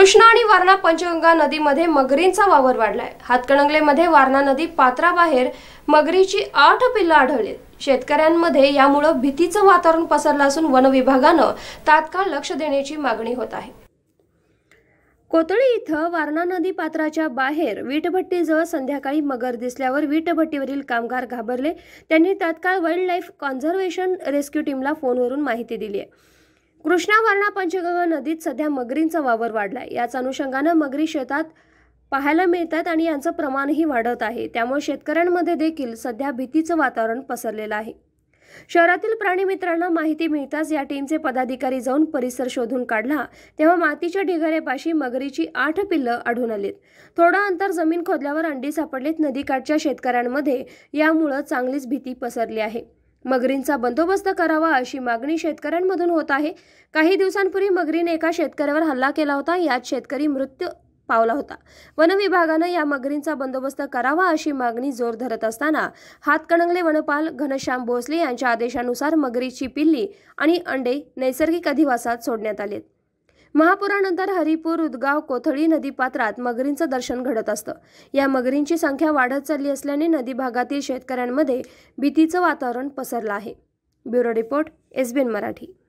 कृष्णा आणि वारणा पंचगंगा नदीमध्ये मगरींचा वावर वाढलाय हातकणंगलेमध्ये वारणा नदी पात्राबाहेर मगरीची आठ पिल्ला आढळली शेतकऱ्यांमध्ये यामुळं भीतीचं वातावरण पसरलं असून वन विभागानं तात्काळ लक्ष देण्याची मागणी होत आहे कोतळी इथं वारणा नदी पात्राच्या बाहेर वीटभट्टीजवळ संध्याकाळी मगर दिसल्यावर वीटभट्टीवरील कामगार घाबरले त्यांनी तात्काळ वाईल्ड लाईफ कॉन्झर्वेशन रेस्क्यू टीमला फोनवरून माहिती दिली आहे कृष्णा वारणा पंचगंगा नदीत सध्या मगरींचा वावर वाढलाय याच अनुषंगानं मगरी शेतात पाहायला मिळतात आणि यांचं प्रमाणही वाढत आहे त्यामुळे शेतकऱ्यांमध्ये देखील सध्या भीतीचं वातावरण पसरलेलं आहे शहरातील प्राणी मित्रांना माहिती मिळताच या टीमचे पदाधिकारी जाऊन परिसर शोधून काढला तेव्हा मातीच्या ढिगाऱ्यापाशी मगरीची आठ पिल्लं आढळून आलेत थोडं अंतर जमीन खोदल्यावर अंडी सापडलीत नदीकाठच्या शेतकऱ्यांमध्ये यामुळं चांगलीच भीती पसरली आहे मगरींचा बंदोबस्त करावा अशी मागणी शेतकऱ्यांमधून होत आहे काही दिवसांपूर्वी मगरीने एका शेतकऱ्यावर हल्ला केला होता यात शेतकरी मृत्यू पावला होता वन या मगरींचा बंदोबस्त करावा अशी मागणी जोर धरत असताना हातकणंगले वनपाल घनश्याम भोसले यांच्या आदेशानुसार मगरीची पिल्ली आणि अंडे नैसर्गिक अधिवासात सोडण्यात आलेत महापुरानंतर हरिपूर उदगाव कोथळी नदीपात्रात मगरींचं दर्शन घडत असतं या मगरींची संख्या वाढत चालली असल्याने नदी भागातील शेतकऱ्यांमध्ये भीतीचं वातावरण पसरलं आहे ब्युरो रिपोर्ट एन मराठी